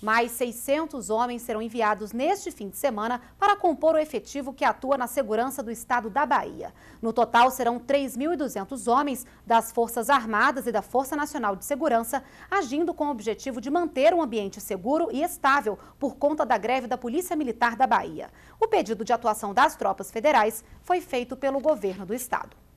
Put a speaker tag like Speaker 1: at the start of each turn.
Speaker 1: Mais 600 homens serão enviados neste fim de semana para compor o efetivo que atua na segurança do estado da Bahia. No total, serão 3.200 homens das Forças Armadas e da Força Nacional de Segurança, agindo com o objetivo de manter um ambiente seguro e estável por conta da greve da Polícia Militar da Bahia. O pedido de atuação das tropas federais foi feito pelo governo do estado.